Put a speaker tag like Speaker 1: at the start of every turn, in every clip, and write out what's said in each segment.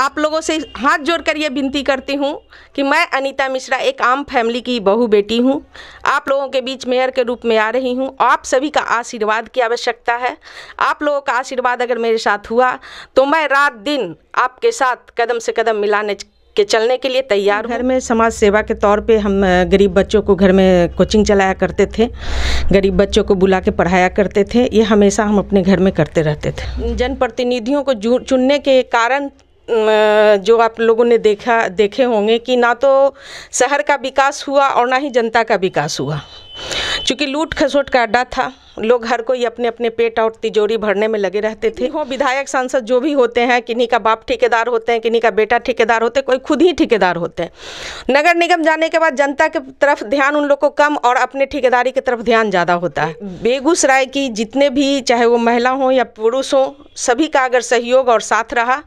Speaker 1: आप लोगों से हाथ जोड़कर ये विनती करती हूँ कि मैं अनीता मिश्रा एक आम फैमिली की बहू बेटी हूँ आप लोगों के बीच मेयर के रूप में आ रही हूँ आप सभी का आशीर्वाद की आवश्यकता है आप लोगों का आशीर्वाद अगर मेरे साथ हुआ तो मैं रात दिन आपके साथ कदम से कदम मिलाने के चलने के लिए तैयार घर में समाज सेवा के तौर पे हम गरीब बच्चों को घर में कोचिंग चलाया करते थे गरीब बच्चों को बुला के पढ़ाया करते थे ये हमेशा हम अपने घर में करते रहते थे जनप्रतिनिधियों को चुनने के कारण जो आप लोगों ने देखा देखे होंगे कि ना तो शहर का विकास हुआ और ना ही जनता का विकास हुआ चूँकि लूट खसोट का अड्डा था लोग हर कोई अपने अपने पेट और तिजोरी भरने में लगे रहते थे हो विधायक सांसद जो भी होते हैं किन्हीं का बाप ठेकेदार होते हैं किन्हीं का बेटा ठेकेदार होते हैं कोई खुद ही ठेकेदार होते हैं नगर निगम जाने के बाद जनता की तरफ ध्यान उन लोग को कम और अपने ठेकेदारी की तरफ ध्यान ज़्यादा होता है बेगूसराय की जितने भी चाहे वो महिला हों या पुरुष हों सभी का अगर सहयोग और साथ रहा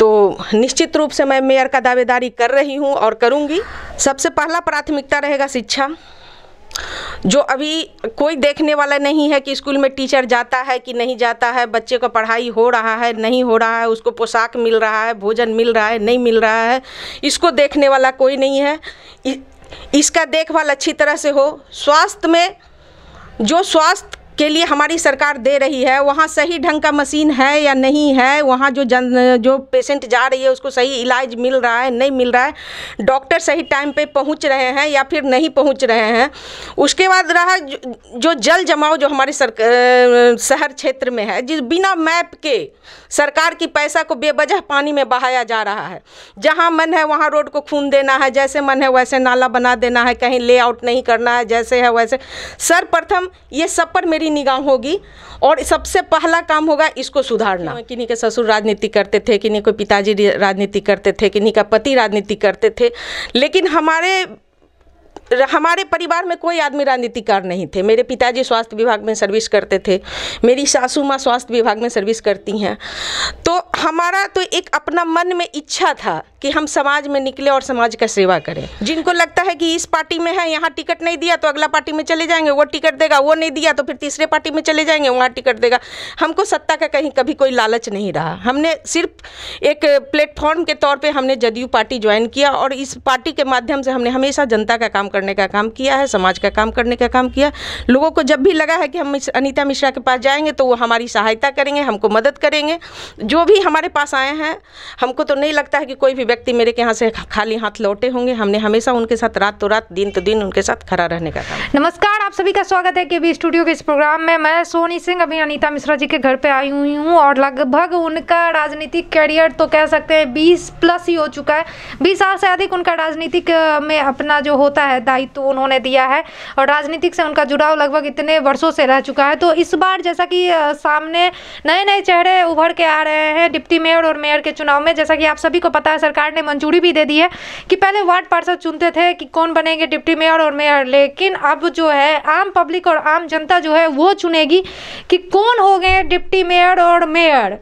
Speaker 1: तो निश्चित रूप से मैं मेयर का दावेदारी कर रही हूँ और करूँगी सबसे पहला प्राथमिकता रहेगा शिक्षा जो अभी कोई देखने वाला नहीं है कि स्कूल में टीचर जाता है कि नहीं जाता है बच्चे को पढ़ाई हो रहा है नहीं हो रहा है उसको पोशाक मिल रहा है भोजन मिल रहा है नहीं मिल रहा है इसको देखने वाला कोई नहीं है इसका देखभाल अच्छी तरह से हो स्वास्थ्य में जो स्वास्थ्य के लिए हमारी सरकार दे रही है वहाँ सही ढंग का मशीन है या नहीं है वहाँ जो जन जो पेशेंट जा रही है उसको सही इलाज मिल रहा है नहीं मिल रहा है डॉक्टर सही टाइम पे पहुँच रहे हैं या फिर नहीं पहुँच रहे हैं उसके बाद रहा जो जल जमाव जो हमारे सर शहर क्षेत्र में है जिस बिना मैप के सरकार की पैसा को बेवजह पानी में बहाया जा रहा है जहाँ मन है वहाँ रोड को खून देना है जैसे मन है वैसे नाला बना देना है कहीं लेआउट नहीं करना है जैसे है वैसे सर्वप्रथम ये सब पर मेरी की निगाह होगी और सबसे पहला काम होगा इसको सुधारना किन्हीं के ससुर राजनीति करते थे किन्हीं के पिताजी राजनीति करते थे किन्हीं का पति राजनीति करते थे लेकिन हमारे हमारे परिवार में कोई आदमी राजनीतिकार नहीं थे मेरे पिताजी स्वास्थ्य विभाग में सर्विस करते थे मेरी सासू माँ स्वास्थ्य विभाग में सर्विस करती हैं तो हमारा तो एक अपना मन में इच्छा था कि हम समाज में निकले और समाज का सेवा करें जिनको लगता है कि इस पार्टी में है यहाँ टिकट नहीं दिया तो अगला पार्टी में चले जाएंगे वो टिकट देगा वो नहीं दिया तो फिर तीसरे पार्टी में चले जाएंगे वहाँ टिकट देगा हमको सत्ता का कहीं कभी कोई लालच नहीं रहा हमने सिर्फ एक प्लेटफॉर्म के तौर पर हमने जदयू पार्टी ज्वाइन किया और इस पार्टी के माध्यम से हमने हमेशा जनता का काम करने का काम किया है समाज का काम करने का काम किया लोगों को जब भी लगा है कि हम अनिता मिश्रा के पास जाएंगे तो वो हमारी सहायता करेंगे हमको मदद करेंगे जो भी हमारे पास आए हैं हमको तो नहीं लगता है कि कोई भी व्यक्ति मेरे के यहाँ से खाली हाथ लौटे होंगे हमने हमेशा उनके साथ रात तो रात दिन तो दिन उनके साथ खड़ा रहने का
Speaker 2: नमस्कार आप सभी का स्वागत है के स्टूडियो के इस प्रोग्राम में मैं सोनी सिंह अभी अनिता मिश्रा जी के घर पे आई हुई हूँ और लगभग उनका राजनीतिक करियर तो कह सकते हैं बीस प्लस ही हो चुका है बीस साल से अधिक उनका राजनीतिक में अपना जो होता है दायित्व तो उन्होंने दिया है और राजनीतिक से उनका जुड़ाव लगभग इतने वर्षों से रह चुका है तो इस बार जैसा कि सामने नए नए चेहरे उभर के आ रहे हैं डिप्टी मेयर और मेयर के चुनाव में जैसा कि आप सभी को पता है सरकार सरकार ने मंजूरी भी दे दी है कि पहले वार्ड पार्षद चुनते थे कि कौन बनेंगे डिप्टी मेयर और मेयर लेकिन अब जो है आम पब्लिक और आम जनता जो है वो चुनेगी कि कौन हो गए डिप्टी मेयर और मेयर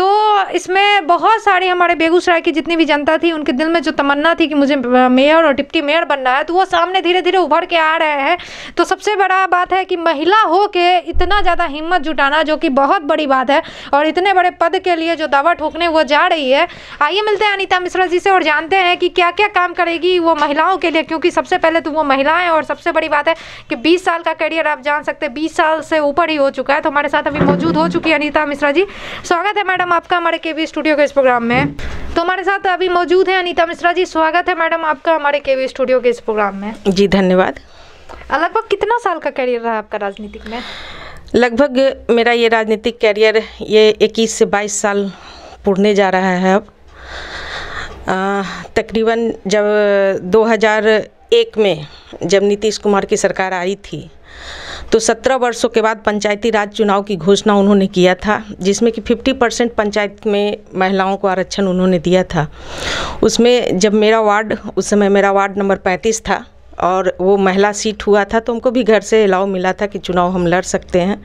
Speaker 2: तो इसमें बहुत सारे हमारे बेगूसराय की जितनी भी जनता थी उनके दिल में जो तमन्ना थी कि मुझे मेयर और डिप्टी मेयर बनना है तो वो सामने धीरे धीरे उभर के आ रहे हैं तो सबसे बड़ा बात है कि महिला हो के इतना ज़्यादा हिम्मत जुटाना जो कि बहुत बड़ी बात है और इतने बड़े पद के लिए जो दवा ठोकने वो जा रही है आइए मिलते हैं अनिता मिश्रा जी से और जानते हैं कि क्या क्या काम करेगी वो महिलाओं के लिए क्योंकि सबसे पहले तो वो महिलाएँ और सबसे बड़ी बात है कि बीस साल का करियर आप जान सकते हैं बीस साल से ऊपर ही हो चुका है तो हमारे साथ अभी मौजूद हो चुकी है अनिता मिश्रा जी स्वागत है मैडम वेलकम आपका हमारे केवी स्टूडियो के इस प्रोग्राम में तो हमारे साथ अभी मौजूद है अनिता मिश्रा जी स्वागत है मैडम आपका हमारे केवी स्टूडियो के इस प्रोग्राम में
Speaker 1: जी धन्यवाद
Speaker 2: लगभग कितना साल का करियर रहा आपका राजनीतिक में
Speaker 1: लगभग मेरा ये राजनीतिक करियर ये इक्कीस से बाईस साल पुरने जा रहा है अब तकरीबन जब 2000 एक में जब नीतीश कुमार की सरकार आई थी तो 17 वर्षों के बाद पंचायती राज चुनाव की घोषणा उन्होंने किया था जिसमें कि 50 परसेंट पंचायत में महिलाओं को आरक्षण उन्होंने दिया था उसमें जब मेरा वार्ड उस समय मेरा वार्ड नंबर 35 था और वो महिला सीट हुआ था तो हमको भी घर से अलाव मिला था कि चुनाव हम लड़ सकते हैं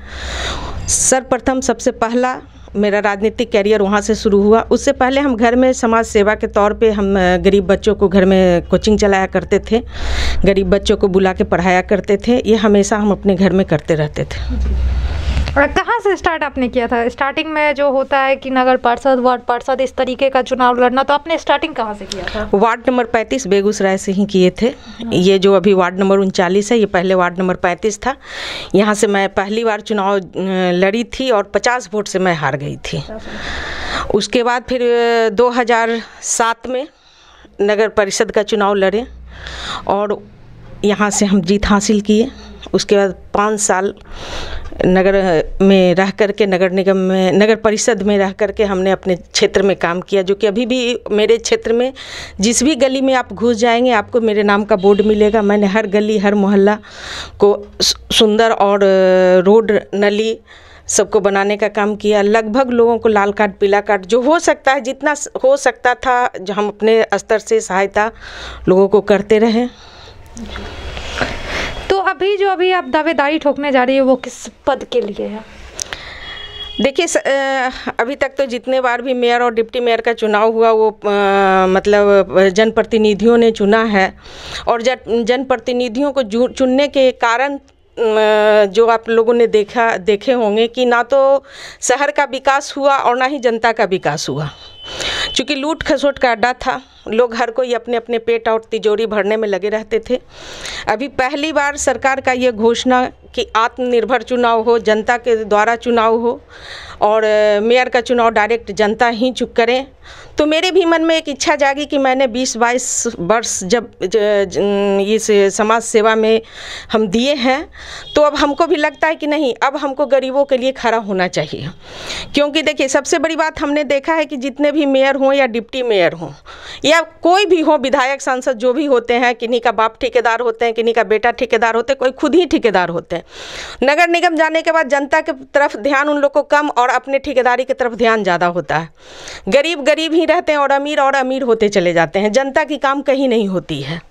Speaker 1: सर्वप्रथम सबसे पहला मेरा राजनीतिक कैरियर वहाँ से शुरू हुआ उससे पहले हम घर में समाज सेवा के तौर पे हम गरीब बच्चों को घर में कोचिंग चलाया करते थे गरीब बच्चों को बुला के पढ़ाया करते थे ये हमेशा हम अपने घर में करते रहते थे
Speaker 2: और कहाँ से स्टार्ट आपने किया था स्टार्टिंग में जो होता है कि नगर पार्षद वार्ड पार्षद इस तरीके का चुनाव लड़ना तो आपने स्टार्टिंग कहाँ से किया था
Speaker 1: वार्ड नंबर पैंतीस बेगूसराय से ही किए थे ये जो अभी वार्ड नंबर उनचालीस है ये पहले वार्ड नंबर पैंतीस था यहाँ से मैं पहली बार चुनाव लड़ी थी और पचास वोट से मैं हार गई थी उसके बाद फिर 2007 में नगर परिषद का चुनाव लड़े और यहाँ से हम जीत हासिल किए उसके बाद पाँच साल नगर में रह कर के नगर निगम में नगर परिषद में रह कर के हमने अपने क्षेत्र में काम किया जो कि अभी भी मेरे क्षेत्र में जिस भी गली में आप घुस जाएंगे आपको मेरे नाम का बोर्ड मिलेगा मैंने हर गली हर मोहल्ला को सुंदर और रोड नली सबको बनाने का काम किया लगभग लोगों को लाल कार्ड पीला कार्ड जो हो सकता है जितना हो सकता था जो हम अपने स्तर से सहायता लोगों को करते रहे
Speaker 2: अभी जो अभी आप दावेदारी ठोकने जा रही है वो किस पद के लिए है
Speaker 1: देखिए अभी तक तो जितने बार भी मेयर और डिप्टी मेयर का चुनाव हुआ वो आ, मतलब जनप्रतिनिधियों ने चुना है और जनप्रतिनिधियों को चुनने के कारण जो आप लोगों ने देखा देखे होंगे कि ना तो शहर का विकास हुआ और ना ही जनता का विकास हुआ क्योंकि लूट खसोट का अड्डा था लोग हर कोई अपने अपने पेट और तिजोरी भरने में लगे रहते थे अभी पहली बार सरकार का ये घोषणा कि आत्मनिर्भर चुनाव हो जनता के द्वारा चुनाव हो और मेयर का चुनाव डायरेक्ट जनता ही चुक करें तो मेरे भी मन में एक इच्छा जागी कि मैंने 20 बाईस वर्ष जब इस समाज सेवा में हम दिए हैं तो अब हमको भी लगता है कि नहीं अब हमको गरीबों के लिए खड़ा होना चाहिए क्योंकि देखिए सबसे बड़ी बात हमने देखा है कि जितने भी मेयर हों या डिप्टी मेयर हों या या कोई भी हो विधायक सांसद जो भी होते हैं किन्हीं का बाप ठेकेदार होते हैं किन्हीं का बेटा ठेकेदार होते हैं कोई खुद ही ठेकेदार होते हैं नगर निगम जाने के बाद जनता की तरफ ध्यान उन लोग को कम और अपने ठेकेदारी की तरफ ध्यान ज़्यादा होता है गरीब गरीब ही रहते हैं और अमीर और अमीर होते चले जाते हैं जनता की काम कहीं नहीं होती है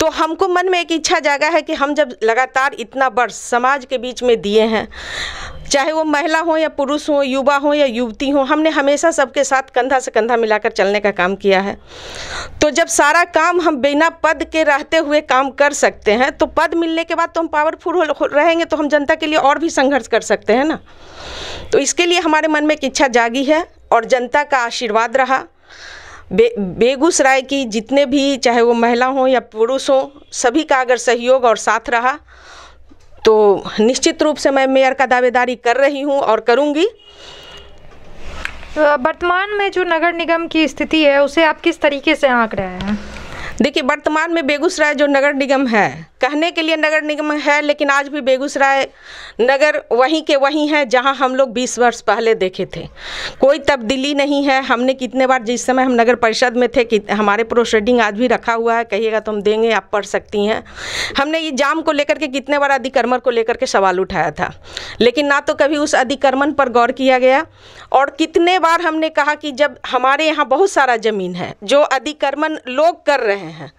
Speaker 1: तो हमको मन में एक इच्छा जागा है कि हम जब लगातार इतना वर्ष समाज के बीच में दिए हैं चाहे वो महिला हो या पुरुष हो युवा हो या युवती हो हमने हमेशा सबके साथ कंधा से कंधा मिलाकर चलने का काम किया है तो जब सारा काम हम बिना पद के रहते हुए काम कर सकते हैं तो पद मिलने के बाद तो हम पावरफुल रहेंगे तो हम जनता के लिए और भी संघर्ष कर सकते हैं ना तो इसके लिए हमारे मन में एक इच्छा जागी है और जनता का आशीर्वाद रहा बे बेगूसराय की जितने भी चाहे वो महिला हों या पुरुष हों सभी का अगर सहयोग और साथ रहा तो निश्चित रूप से मैं मेयर का दावेदारी कर रही हूँ और करूँगी वर्तमान में जो नगर निगम की स्थिति है उसे आप किस तरीके से आंक रहे हैं देखिए वर्तमान में बेगूसराय जो नगर निगम है कहने के लिए नगर निगम है लेकिन आज भी बेगूसराय नगर वहीं के वहीं है जहां हम लोग 20 वर्ष पहले देखे थे कोई तब्दीली नहीं है हमने कितने बार जिस समय हम नगर परिषद में थे कि हमारे प्रोसीडिंग आज भी रखा हुआ है कहिएगा तो हम देंगे आप पढ़ सकती हैं हमने ये जाम को लेकर के कितने बार अधिक्रमण को लेकर के सवाल उठाया था लेकिन ना तो कभी उस अधिक्रमण पर गौर किया गया और कितने बार हमने कहा कि जब हमारे यहाँ बहुत सारा ज़मीन है जो अधिक्रमण लोग कर रहे हैं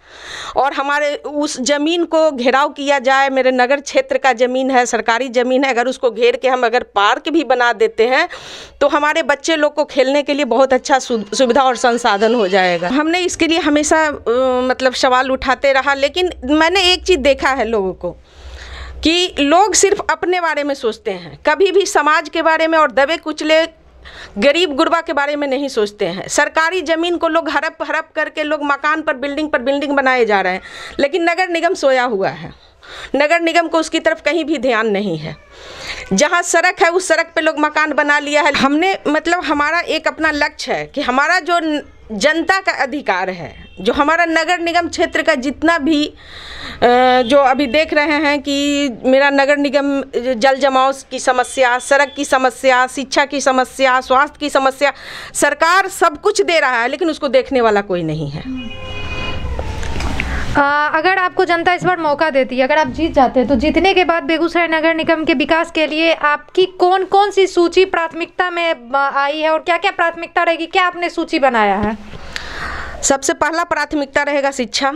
Speaker 1: और हमारे उस ज़मीन को घेराव किया जाए मेरे नगर क्षेत्र का ज़मीन है सरकारी ज़मीन है अगर उसको घेर के हम अगर पार्क भी बना देते हैं तो हमारे बच्चे लोग को खेलने के लिए बहुत अच्छा सुविधा और संसाधन हो जाएगा हमने इसके लिए हमेशा मतलब सवाल उठाते रहा लेकिन मैंने एक चीज़ देखा है लोगों को कि लोग सिर्फ अपने बारे में सोचते हैं कभी भी समाज के बारे में और दबे कुचले गरीब गुरबा के बारे में नहीं सोचते हैं सरकारी ज़मीन को लोग हड़प हड़प करके लोग मकान पर बिल्डिंग पर बिल्डिंग बनाए जा रहे हैं लेकिन नगर निगम सोया हुआ है नगर निगम को उसकी तरफ कहीं भी ध्यान नहीं है जहाँ सड़क है उस सड़क पे लोग मकान बना लिया है हमने मतलब हमारा एक अपना लक्ष्य है कि हमारा जो जनता का अधिकार है जो हमारा नगर निगम क्षेत्र का जितना भी जो अभी देख रहे हैं कि मेरा नगर निगम जल जमाव की समस्या सड़क की समस्या शिक्षा की समस्या स्वास्थ्य की समस्या सरकार सब कुछ दे रहा है लेकिन उसको देखने वाला कोई नहीं है
Speaker 2: आ, अगर आपको जनता इस बार मौका देती है अगर आप जीत जाते हैं तो जीतने के बाद बेगूसराय नगर निगम के विकास के लिए आपकी कौन कौन सी सूची प्राथमिकता में आई है और क्या क्या प्राथमिकता रहेगी क्या आपने सूची बनाया है सबसे पहला प्राथमिकता रहेगा शिक्षा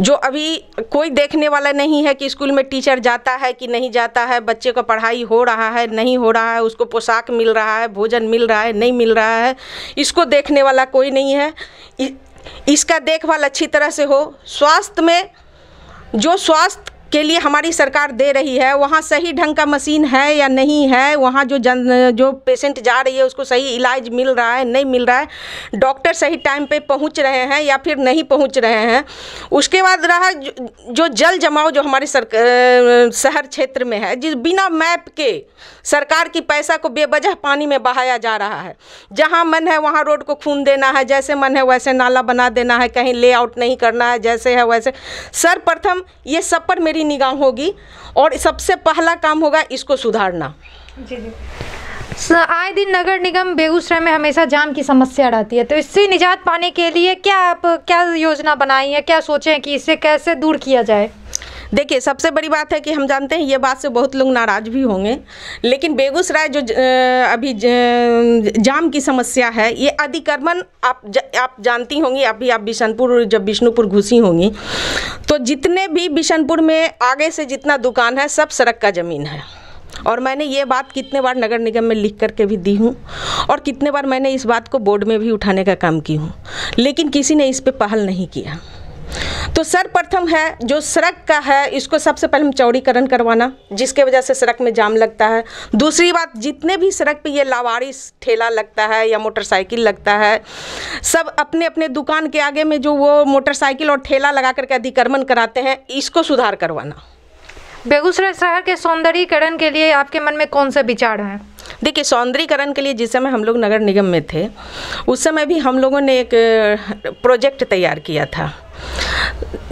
Speaker 2: जो अभी
Speaker 1: कोई देखने वाला नहीं है कि स्कूल में टीचर जाता है कि नहीं जाता है बच्चे को पढ़ाई हो रहा है नहीं हो रहा है उसको पोशाक मिल रहा है भोजन मिल रहा है नहीं मिल रहा है इसको देखने वाला कोई नहीं है इसका देखभाल अच्छी तरह से हो स्वास्थ्य में जो स्वास्थ्य के लिए हमारी सरकार दे रही है वहाँ सही ढंग का मशीन है या नहीं है वहाँ जो जन जो पेशेंट जा रही है उसको सही इलाज मिल रहा है नहीं मिल रहा है डॉक्टर सही टाइम पे पहुँच रहे हैं या फिर नहीं पहुँच रहे हैं उसके बाद रहा जो जल जमाव जो हमारे सर शहर क्षेत्र में है जिस बिना मैप के सरकार की पैसा को बेवजह पानी में बहाया जा रहा है जहाँ मन है वहाँ रोड को खून देना है जैसे मन है वैसे नाला बना देना है कहीं लेआउट नहीं करना है जैसे है वैसे सर्वप्रथम ये सब पर मेरी की निगाह होगी और सबसे पहला काम होगा इसको सुधारना
Speaker 2: जी जी आए दिन नगर निगम बेगूसराय में हमेशा जाम की समस्या रहती है तो इससे निजात पाने के लिए क्या आप क्या योजना बनाई है क्या हैं कि इसे कैसे दूर किया जाए देखिए सबसे बड़ी बात है कि हम जानते हैं ये बात से बहुत लोग नाराज भी होंगे
Speaker 1: लेकिन बेगूसराय जो अभी जाम की समस्या है ये अधिक्रमण आप ज, आप जानती होंगी अभी आप बिशनपुर जब बिष्णुपुर घुसी होंगी तो जितने भी बिशनपुर में आगे से जितना दुकान है सब सड़क का ज़मीन है और मैंने ये बात कितने बार नगर निगम में लिख करके भी दी हूँ और कितने बार मैंने इस बात को बोर्ड में भी उठाने का काम की हूँ लेकिन किसी ने इस पर पहल नहीं किया तो सर्वप्रथम है जो सड़क का है इसको सबसे पहले हम चौड़ीकरण करवाना जिसके वजह से सड़क में जाम लगता है दूसरी बात जितने भी सड़क पे ये लावारिस ठेला लगता है या मोटरसाइकिल लगता है सब अपने अपने दुकान के आगे में जो वो मोटरसाइकिल और ठेला लगा करके अधिक्रमण कराते हैं इसको सुधार करवाना बेगूसराय शहर के सौंदर्यीकरण के लिए आपके मन में कौन से विचार हैं देखिए सौंदर्यकरण के लिए जिस समय हम लोग नगर निगम में थे उस समय भी हम लोगों ने एक प्रोजेक्ट तैयार किया था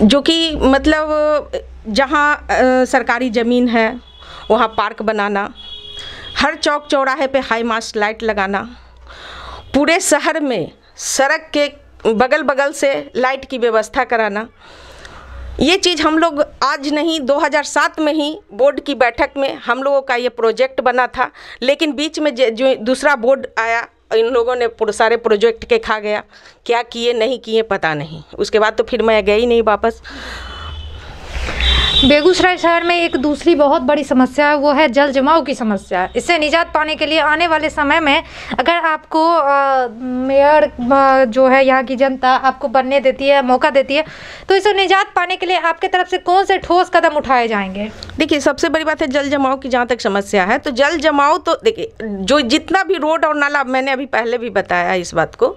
Speaker 1: जो कि मतलब जहाँ सरकारी ज़मीन है वहाँ पार्क बनाना हर चौक चौराहे पे हाई मास्ट लाइट लगाना पूरे शहर में सड़क के बगल बगल से लाइट की व्यवस्था कराना ये चीज़ हम लोग आज नहीं 2007 में ही बोर्ड की बैठक में हम लोगों का ये प्रोजेक्ट बना था लेकिन बीच में जो दूसरा बोर्ड आया इन लोगों ने सारे प्रोजेक्ट के खा गया क्या किए नहीं किए पता नहीं उसके बाद तो फिर मैं गई नहीं वापस
Speaker 2: बेगूसराय शहर में एक दूसरी बहुत बड़ी समस्या है वो है जल जमाव की समस्या इससे निजात पाने के लिए आने वाले समय में अगर आपको मेयर जो है यहाँ की जनता आपको बनने देती है मौका देती है तो इसे निजात पाने के लिए आपके तरफ से कौन से ठोस कदम उठाए जाएंगे
Speaker 1: देखिए सबसे बड़ी बात है जल जमाव की जहाँ तक समस्या है तो जल जमाव तो देखिए जो जितना भी रोड और नाला मैंने अभी पहले भी बताया इस बात को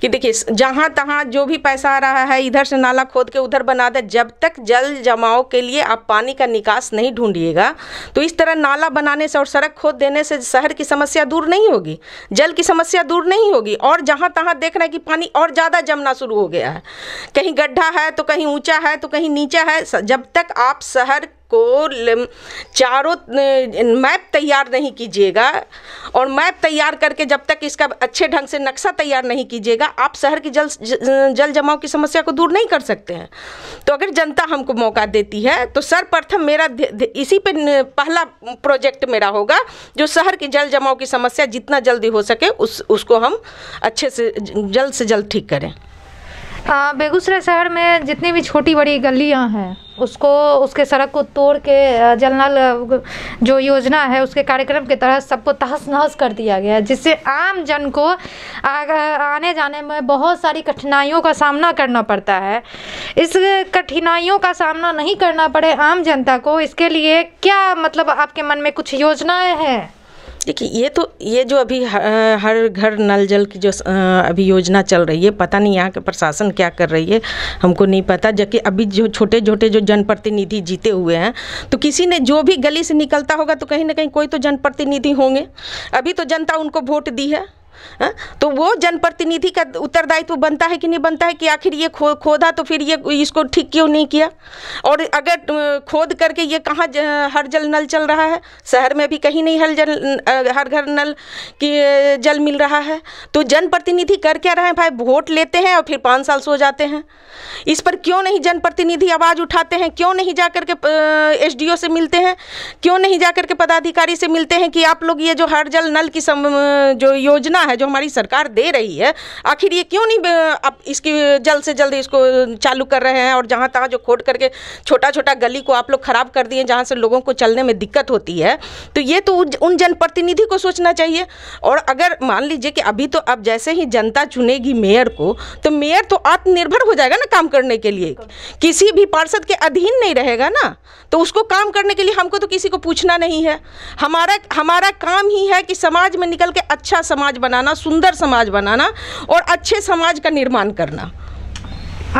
Speaker 1: कि देखिए जहाँ तहाँ जो भी पैसा आ रहा है इधर से नाला खोद के उधर बना दे जब तक जल जमाव के लिए आप पानी का निकास नहीं ढूंढिएगा तो इस तरह नाला बनाने से और सड़क खोद देने से शहर की समस्या दूर नहीं होगी जल की समस्या दूर नहीं होगी और जहाँ तहाँ देख रहे हैं कि पानी और ज़्यादा जमना शुरू हो गया है कहीं गड्ढा है तो कहीं ऊँचा है तो कहीं नीचा है जब तक आप शहर को चारों मैप तैयार नहीं कीजिएगा और मैप तैयार करके जब तक इसका अच्छे ढंग से नक्शा तैयार नहीं कीजिएगा आप शहर की जल जल जमाव की समस्या को दूर नहीं कर सकते हैं तो अगर जनता हमको मौका देती है तो सर्वप्रथम मेरा इसी पर पहला प्रोजेक्ट मेरा होगा जो शहर की जल जमाव की समस्या जितना जल्दी हो सके उस उसको हम अच्छे से जल्द से जल्द ठीक करें
Speaker 2: बेगूसराय शहर में जितनी भी छोटी बड़ी गलियां हैं उसको उसके सड़क को तोड़ के जल नल जो योजना है उसके कार्यक्रम के तहत सबको तहस नहस कर दिया गया है जिससे आम जन को आने जाने में बहुत सारी कठिनाइयों का सामना करना पड़ता है इस कठिनाइयों का सामना नहीं करना पड़े आम जनता को इसके लिए क्या मतलब आपके मन में कुछ योजनाएं हैं
Speaker 1: देखिए ये तो ये जो अभी हर घर नल जल की जो अभी योजना चल रही है पता नहीं यहाँ के प्रशासन क्या कर रही है हमको नहीं पता जबकि अभी जो छोटे छोटे जो जनप्रतिनिधि जीते हुए हैं तो किसी ने जो भी गली से निकलता होगा तो कहीं ना कहीं कोई तो जनप्रतिनिधि होंगे अभी तो जनता उनको वोट दी है हाँ? तो वो जनप्रतिनिधि का उत्तरदायित्व बनता है कि नहीं बनता है कि आखिर ये खो खोदा तो फिर ये इसको ठीक क्यों नहीं किया और अगर खोद करके ये कहाँ हर जल नल चल रहा है शहर में भी कहीं नहीं हर जल हर घर नल की जल मिल रहा है तो जनप्रतिनिधि कर क्या रहे हैं भाई वोट लेते हैं और फिर पाँच साल सो जाते हैं इस पर क्यों नहीं जनप्रतिनिधि आवाज़ उठाते हैं क्यों नहीं जा करके एस डी ओ से मिलते हैं क्यों नहीं जा करके पदाधिकारी से मिलते हैं कि आप लोग ये जो हर जल नल की सम, जो योजना है है जो हमारी सरकार दे रही है आखिर ये क्यों नहीं आप इसकी जल्द से जल्द इसको चालू कर रहे हैं और जहाँ तहाँ जो खोट करके छोटा छोटा गली को आप लोग ख़राब कर दिए जहाँ से लोगों को चलने में दिक्कत होती है तो ये तो उन जनप्रतिनिधि को सोचना चाहिए और अगर मान लीजिए कि अभी तो अब जैसे ही जनता चुनेगी मेयर को तो मेयर तो आत्मनिर्भर हो जाएगा ना काम करने के लिए किसी भी पार्षद के अधीन नहीं रहेगा ना तो उसको काम करने के लिए हमको तो किसी को पूछना नहीं है हमारा हमारा काम ही है कि समाज में निकल के अच्छा समाज बना बनाना सुंदर समाज बनाना और अच्छे समाज का निर्माण करना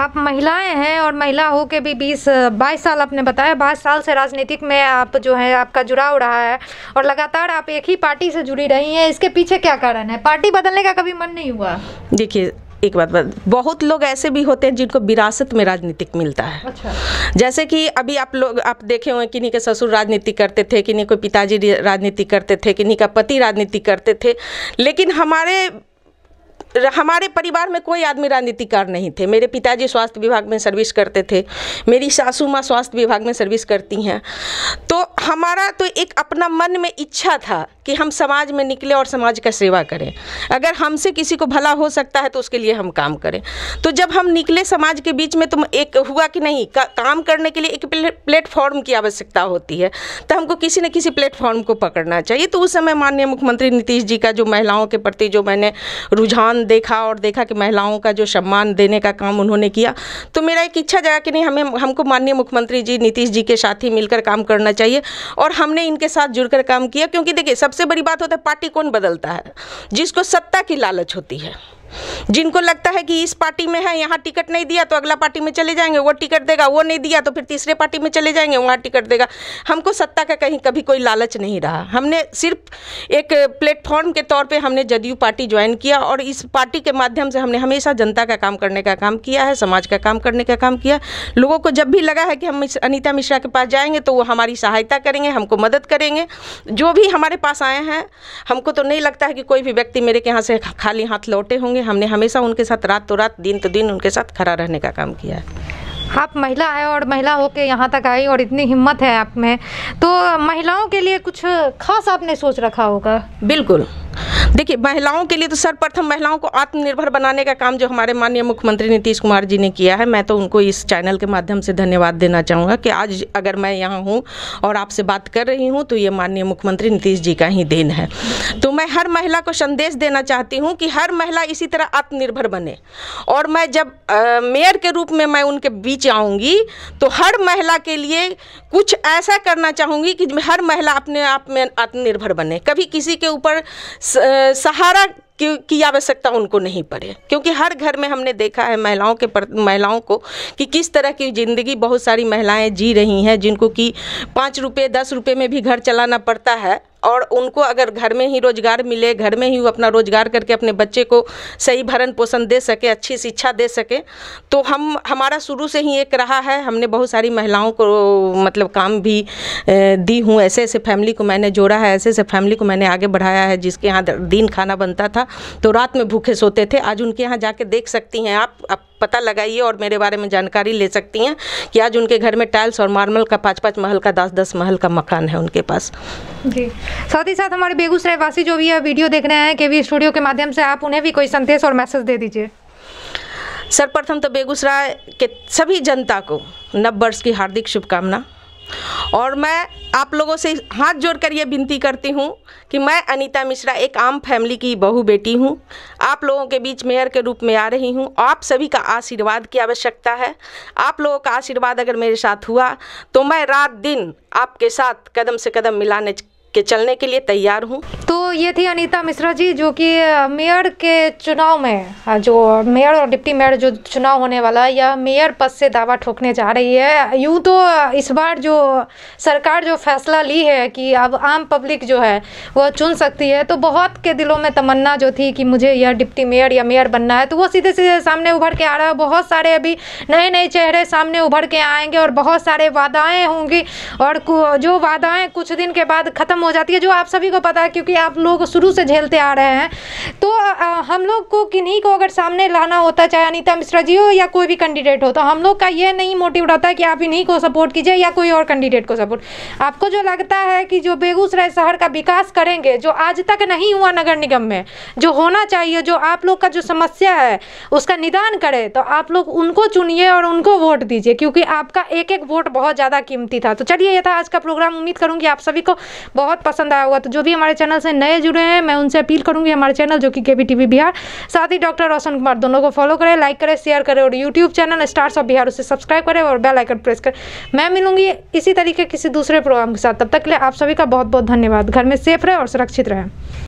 Speaker 2: आप महिलाएं हैं और महिला हो के भी बीस बाईस साल आपने बताया बाईस साल से राजनीतिक में आप जो है आपका जुड़ाव रहा है और लगातार आप एक ही पार्टी से जुड़ी रही हैं इसके पीछे क्या कारण है पार्टी बदलने का कभी मन नहीं हुआ
Speaker 1: देखिए एक बात बात बहुत लोग ऐसे भी होते हैं जिनको विरासत में राजनीतिक मिलता है अच्छा। जैसे कि अभी आप लोग आप देखे हुए किन्हीं के ससुर राजनीति करते थे किन्हीं को पिताजी राजनीति करते थे किन्हीं का पति राजनीति करते थे लेकिन हमारे हमारे परिवार में कोई आदमी राजनीतिकार नहीं थे मेरे पिताजी स्वास्थ्य विभाग में सर्विस करते थे मेरी सासू माँ स्वास्थ्य विभाग में सर्विस करती हैं तो हमारा तो एक अपना मन में इच्छा था कि हम समाज में निकले और समाज का सेवा करें अगर हमसे किसी को भला हो सकता है तो उसके लिए हम काम करें तो जब हम निकले समाज के बीच में तो एक हुआ कि नहीं का, काम करने के लिए एक प्लेटफॉर्म की आवश्यकता होती है तो हमको किसी न किसी प्लेटफॉर्म को पकड़ना चाहिए तो उस समय माननीय मुख्यमंत्री नीतीश जी का जो महिलाओं के प्रति जो मैंने रुझान देखा और देखा कि महिलाओं का जो सम्मान देने का काम उन्होंने किया तो मेरा एक इच्छा जगह कि नहीं हमें हमको माननीय मुख्यमंत्री जी नीतीश जी के साथ ही मिलकर काम करना चाहिए और हमने इनके साथ जुड़कर काम किया क्योंकि देखिए सब सबसे बड़ी बात होता है पार्टी कौन बदलता है जिसको सत्ता की लालच होती है जिनको लगता है कि इस पार्टी में है यहाँ टिकट नहीं दिया तो अगला पार्टी में चले जाएंगे वो टिकट देगा वो नहीं दिया तो फिर तीसरे पार्टी में चले जाएंगे वहाँ टिकट देगा हमको सत्ता का कहीं कभी कोई लालच नहीं रहा हमने सिर्फ एक प्लेटफॉर्म के तौर पर हमने जदयू पार्टी ज्वाइन किया और इस पार्टी के माध्यम से हमने हमेशा जनता का काम करने का काम किया है समाज का काम करने का काम किया लोगों को जब भी लगा है कि हम अनिता मिश्रा के पास जाएंगे तो वो हमारी सहायता करेंगे हमको मदद करेंगे जो भी हमारे पास आए हैं हमको तो नहीं लगता है कि कोई भी व्यक्ति मेरे के यहाँ से खाली हाथ लौटे होंगे हमने हमेशा उनके साथ रात तो रात दिन तो दिन उनके साथ खड़ा रहने का काम किया है
Speaker 2: आप महिला है और महिला होके यहाँ तक आई और इतनी हिम्मत है आप में तो महिलाओं के लिए कुछ खास आपने सोच रखा होगा बिल्कुल देखिए महिलाओं के लिए तो सर्वप्रथम महिलाओं को आत्मनिर्भर बनाने का
Speaker 1: काम जो हमारे माननीय मुख्यमंत्री नीतीश कुमार जी ने किया है मैं तो उनको इस चैनल के माध्यम से धन्यवाद देना चाहूँगा कि आज अगर मैं यहाँ हूँ और आपसे बात कर रही हूँ तो ये माननीय मुख्यमंत्री नीतीश जी का ही देन है तो मैं हर महिला को संदेश देना चाहती हूँ कि हर महिला इसी तरह आत्मनिर्भर बने और मैं जब मेयर के रूप में मैं उनके बीच आऊँगी तो हर महिला के लिए कुछ ऐसा करना चाहूँगी कि हर महिला अपने आप में आत्मनिर्भर बने कभी किसी के ऊपर Sahara की आवश्यकता उनको नहीं पड़े क्योंकि हर घर में हमने देखा है महिलाओं के पर महिलाओं को कि किस तरह की ज़िंदगी बहुत सारी महिलाएं जी रही हैं जिनको कि पाँच रुपये दस रुपये में भी घर चलाना पड़ता है और उनको अगर घर में ही रोज़गार मिले घर में ही वो अपना रोज़गार करके अपने बच्चे को सही भरण पोषण दे सके अच्छी शिक्षा दे सके तो हम हमारा शुरू से ही एक रहा है हमने बहुत सारी महिलाओं को मतलब काम भी दी हूँ ऐसे ऐसे फैमिली को मैंने जोड़ा है ऐसे ऐसे फैमिली को मैंने आगे बढ़ाया है जिसके यहाँ दिन खाना बनता था था तो रात में भूखे सोते थे आज उनके यहाँ जाके देख सकती हैं आप आप पता लगाइए और मेरे बारे में जानकारी ले सकती हैं कि आज उनके घर में टाइल्स और मार्मल का पाँच पाँच महल का दस दस महल का मकान है उनके पास
Speaker 2: जी साथ ही साथ हमारे बेगूसराय वासी जो भी यह वीडियो देख रहे हैं के वी स्टूडियो के माध्यम से आप उन्हें भी कोई संदेश और मैसेज दे दीजिए
Speaker 1: सर्वप्रथम तो बेगूसराय के सभी जनता को नव वर्ष की हार्दिक शुभकामना और मैं आप लोगों से हाथ जोड़कर ये विनती करती हूँ कि मैं अनीता मिश्रा एक आम फैमिली की बहू बेटी हूँ आप लोगों के बीच मेयर के रूप में आ रही हूँ आप सभी का आशीर्वाद की आवश्यकता है आप लोगों का आशीर्वाद अगर मेरे साथ हुआ तो मैं रात दिन आपके साथ कदम से कदम मिलाने के चलने के लिए तैयार हूँ
Speaker 2: तो ये थी अनीता मिश्रा जी जो कि मेयर के चुनाव में जो मेयर और डिप्टी मेयर जो चुनाव होने वाला है यह मेयर पद से दावा ठोकने जा रही है यूं तो इस बार जो सरकार जो फैसला ली है कि अब आम पब्लिक जो है वह चुन सकती है तो बहुत के दिलों में तमन्ना जो थी कि मुझे यह डिप्टी मेयर या मेयर बनना है तो वो सीधे सीधे सामने उभर के आ रहा है बहुत सारे अभी नए नए चेहरे सामने उभर के आएंगे और बहुत सारे वादाएँ होंगी और जो वादाएँ कुछ दिन के बाद ख़त्म हो जाती है जो आप सभी को पता है क्योंकि आप लोग शुरू से झेलते आ रहे हैं तो आ, हम लोग को किन्हीं को अगर सामने लाना होता चाहे अनिता मिश्रा जी हो या कोई भी कैंडिडेट हो तो हम लोग का ये नहीं मोटिव रहता कि आप इन्हीं को सपोर्ट कीजिए या कोई और कैंडिडेट को सपोर्ट आपको जो लगता है कि जो बेगूसराय शहर का विकास करेंगे जो आज तक नहीं हुआ नगर निगम में जो होना चाहिए जो आप लोग का जो समस्या है उसका निदान करे तो आप लोग उनको चुनिए और उनको वोट दीजिए क्योंकि आपका एक एक वोट बहुत ज़्यादा कीमती था तो चलिए यह था आज का प्रोग्राम उम्मीद करूँगी आप सभी को बहुत बहुत पसंद आया होगा तो जो भी हमारे चैनल से नए जुड़े हैं मैं उनसे अपील करूँगी हमारे चैनल जो कि के बिहार साथ ही डॉक्टर रोशन कुमार दोनों को फॉलो करें लाइक करें शेयर करें और YouTube channel stars of Bihar उसे सब्सक्राइब करें और बेल आइकन प्रेस करें मैं मिलूंगी इसी तरीके किसी दूसरे प्रोग्राम के साथ तब तक के लिए आप सभी का बहुत बहुत धन्यवाद घर में सेफ रहें और सुरक्षित रहें